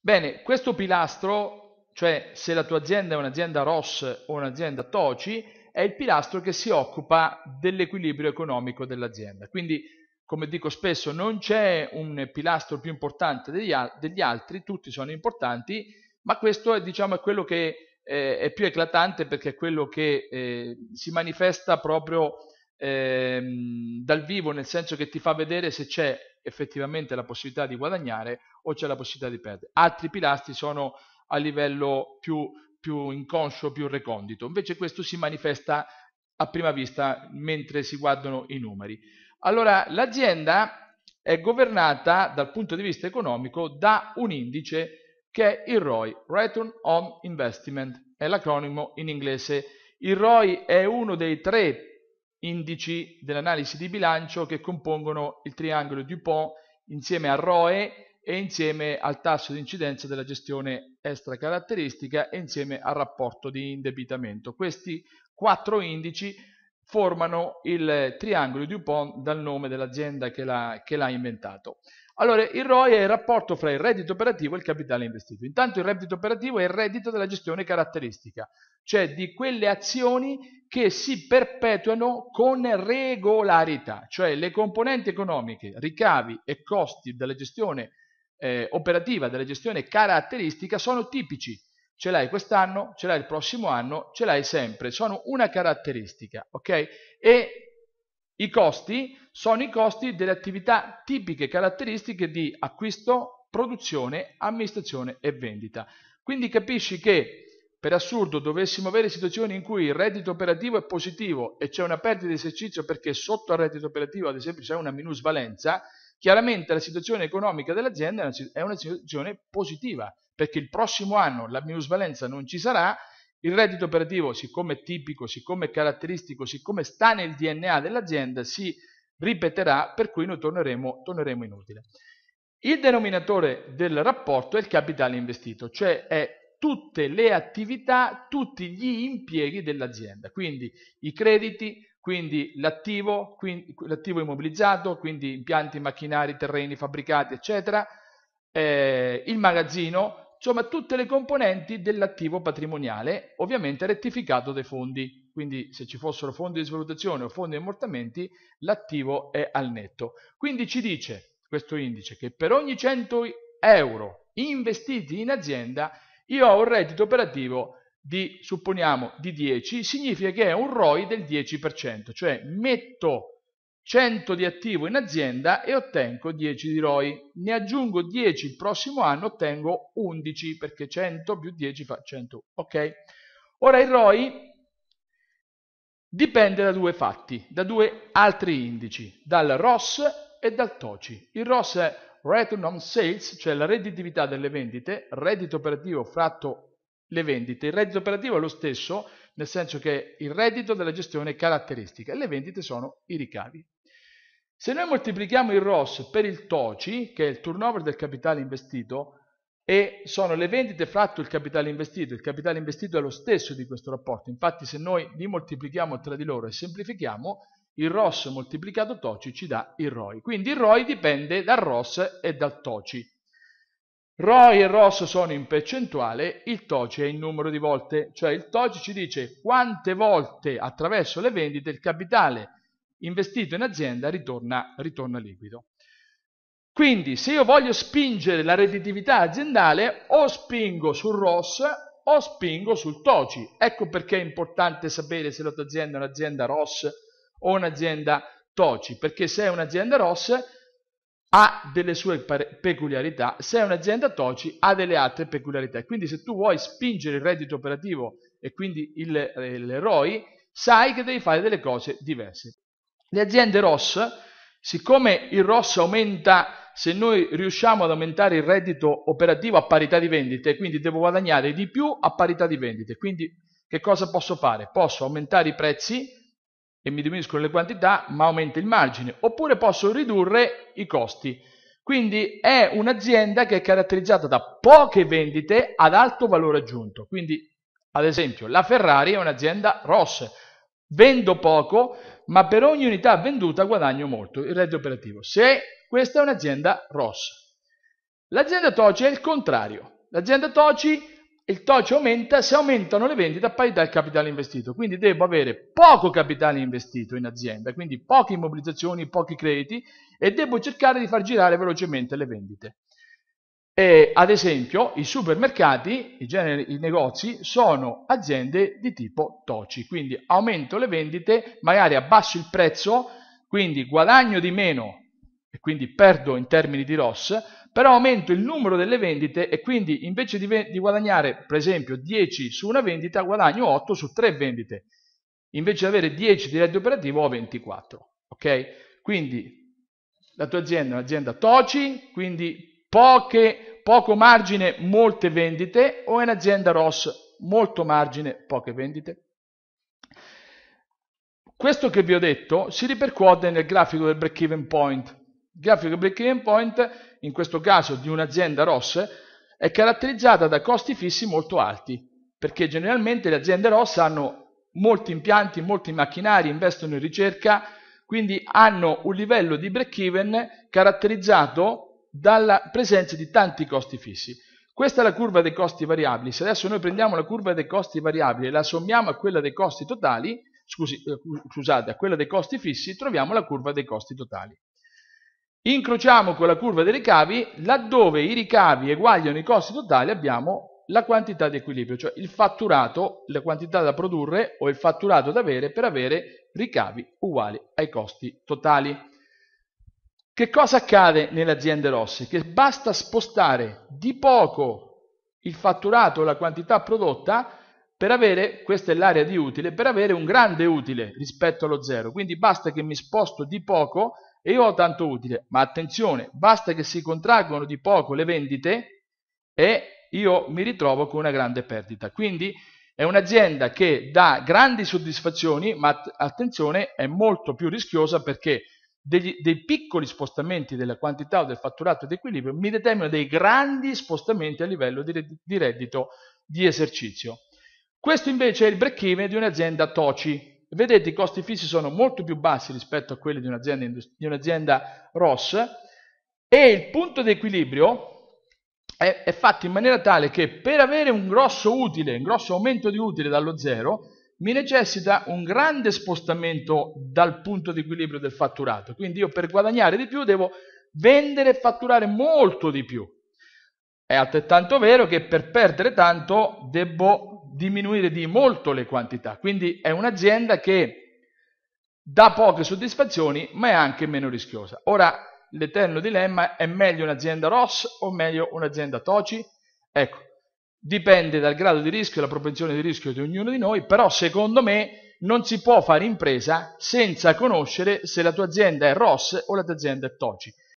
Bene, questo pilastro, cioè se la tua azienda è un'azienda ROS o un'azienda TOCI, è il pilastro che si occupa dell'equilibrio economico dell'azienda. Quindi, come dico spesso, non c'è un pilastro più importante degli, degli, altri, tutti sono importanti, ma questo è, diciamo, è quello che eh, è più eclatante perché è quello che eh, si manifesta proprio eh, dal vivo, nel senso che ti fa vedere se c'è effettivamente la possibilità di guadagnare o c'è la possibilità di perdere. Altri pilastri sono a livello più, più inconscio, più recondito. Invece questo si manifesta a prima vista mentre si guardano i numeri. Allora, l'azienda è governata dal punto di vista economico da un indice che è il ROI, Return on Investment, è l'acronimo in inglese. Il ROI è uno dei tre indici dell'analisi di bilancio che compongono il triangolo Dupont insieme a ROE e insieme al tasso di incidenza della gestione extra caratteristica e insieme al rapporto di indebitamento. Questi quattro indici formano il triangolo Dupont dal nome dell'azienda che l'ha inventato. Allora, il ROI è il rapporto fra il reddito operativo e il capitale investito. Intanto il reddito operativo è il reddito della gestione caratteristica, cioè di quelle azioni che si perpetuano con regolarità, cioè le componenti economiche, ricavi e costi della gestione eh, operativa, della gestione caratteristica sono tipici. Ce l'hai quest'anno, ce l'hai il prossimo anno, ce l'hai sempre, sono una caratteristica, ok? E i costi sono i costi delle attività tipiche caratteristiche di acquisto, produzione, amministrazione e vendita. Quindi capisci che per assurdo dovessimo avere situazioni in cui il reddito operativo è positivo e c'è una perdita di esercizio perché sotto al reddito operativo ad esempio c'è una minusvalenza, chiaramente la situazione economica dell'azienda è una situazione positiva perché il prossimo anno la minusvalenza non ci sarà il reddito operativo, siccome è tipico, siccome è caratteristico, siccome sta nel DNA dell'azienda, si ripeterà, per cui noi torneremo, torneremo inutile. Il denominatore del rapporto è il capitale investito, cioè è tutte le attività, tutti gli impieghi dell'azienda, quindi i crediti, quindi l'attivo, quindi, l'attivo immobilizzato, quindi impianti, macchinari, terreni fabbricati, eccetera, eh, il magazzino, insomma tutte le componenti dell'attivo patrimoniale, ovviamente rettificato dai fondi. Quindi se ci fossero fondi di svalutazione o fondi di ammortamenti, l'attivo è al netto. Quindi ci dice questo indice che per ogni 100 euro investiti in azienda io ho un reddito operativo di, supponiamo, di 10, significa che è un ROI del 10%, cioè metto 100 di attivo in azienda e ottengo 10 di ROI. Ne aggiungo 10 il prossimo anno, ottengo 11 perché 100 più 10 fa 100. Ok? Ora il ROI dipende da due fatti, da due altri indici, dal ROS e dal TOCI. Il ROS è Return on Sales, cioè la redditività delle vendite, reddito operativo fratto le vendite. Il reddito operativo è lo stesso, nel senso che il reddito della gestione è caratteristica e le vendite sono i ricavi. Se noi moltiplichiamo il ROS per il TOCI, che è il turnover del capitale investito, e sono le vendite fratto il capitale investito, il capitale investito è lo stesso di questo rapporto, infatti se noi li moltiplichiamo tra di loro e semplifichiamo, il ROS moltiplicato TOCI ci dà il ROI. Quindi il ROI dipende dal ROS e dal TOCI. ROI e ROS sono in percentuale, il TOCI è in numero di volte, cioè il TOCI ci dice quante volte attraverso le vendite il capitale investito investito in azienda ritorna, ritorna liquido. Quindi se io voglio spingere la redditività aziendale o spingo sul ROS o spingo sul TOCI. Ecco perché è importante sapere se la tua azienda è un'azienda ROS o un'azienda TOCI, perché se è un'azienda ROS ha delle sue peculiarità, se è un'azienda TOCI ha delle altre peculiarità. Quindi se tu vuoi spingere il reddito operativo e quindi il, il eh, ROI, sai che devi fare delle cose diverse. Le aziende ROS, siccome il ROS aumenta se noi riusciamo ad aumentare il reddito operativo a parità di vendite, quindi devo guadagnare di più a parità di vendite, quindi che cosa posso fare? Posso aumentare i prezzi e mi diminuiscono le quantità ma aumenta il margine, oppure posso ridurre i costi. Quindi è un'azienda che è caratterizzata da poche vendite ad alto valore aggiunto. Quindi, ad esempio, la Ferrari è un'azienda ROS, vendo poco ma per ogni unità venduta guadagno molto, il reddito operativo. Se questa è un'azienda ROS. L'azienda TOCI è il contrario. L'azienda TOCI, il TOCI aumenta se aumentano le vendite a parità del capitale investito. Quindi devo avere poco capitale investito in azienda, quindi poche immobilizzazioni, pochi crediti e devo cercare di far girare velocemente le vendite. Eh, ad esempio, i supermercati, i, generi, i negozi, sono aziende di tipo TOCI, quindi aumento le vendite, magari abbasso il prezzo, quindi guadagno di meno e quindi perdo in termini di ROS, però aumento il numero delle vendite e quindi invece di, di guadagnare, per esempio, 10 su una vendita, guadagno 8 su 3 vendite, invece di avere 10 di reddito operativo ho 24, ok? Quindi la tua azienda è un'azienda TOCI, quindi poche, poco margine, molte vendite o è un'azienda ROS, molto margine, poche vendite? Questo che vi ho detto si ripercuote nel grafico del break-even point. Il grafico del break-even point, in questo caso di un'azienda ROS, è caratterizzata da costi fissi molto alti, perché generalmente le aziende ROS hanno molti impianti, molti macchinari, investono in ricerca, quindi hanno un livello di break-even caratterizzato dalla presenza di tanti costi fissi. Questa è la curva dei costi variabili. Se adesso noi prendiamo la curva dei costi variabili e la sommiamo a quella dei costi totali, scusi, eh, scusate, a quella dei costi fissi, troviamo la curva dei costi totali. Incrociamo con la curva dei ricavi, laddove i ricavi eguagliano i costi totali abbiamo la quantità di equilibrio, cioè il fatturato, la quantità da produrre o il fatturato da avere per avere ricavi uguali ai costi totali. Che cosa accade nelle aziende rosse? Che basta spostare di poco il fatturato, la quantità prodotta, per avere, questa è l'area di utile, per avere un grande utile rispetto allo zero. Quindi basta che mi sposto di poco e io ho tanto utile. Ma attenzione, basta che si contraggono di poco le vendite e io mi ritrovo con una grande perdita. Quindi è un'azienda che dà grandi soddisfazioni, ma attenzione, è molto più rischiosa perché degli, dei piccoli spostamenti della quantità o del fatturato di equilibrio mi determinano dei grandi spostamenti a livello di, reddito di esercizio. Questo invece è il break-even di un'azienda TOCI. Vedete i costi fissi sono molto più bassi rispetto a quelli di un'azienda, di un'azienda ROS e il punto di equilibrio è, è fatto in maniera tale che per avere un grosso utile, un grosso aumento di utile dallo zero, mi necessita un grande spostamento dal punto di equilibrio del fatturato. Quindi io per guadagnare di più devo vendere e fatturare molto di più. È altrettanto vero che per perdere tanto devo diminuire di molto le quantità. Quindi è un'azienda che dà poche soddisfazioni ma è anche meno rischiosa. Ora l'eterno dilemma è meglio un'azienda ROS o meglio un'azienda TOCI? Ecco, dipende dal grado di rischio e la propensione di rischio di ognuno di noi, però secondo me non si può fare impresa senza conoscere se la tua azienda è ROS o la tua azienda è TOCI.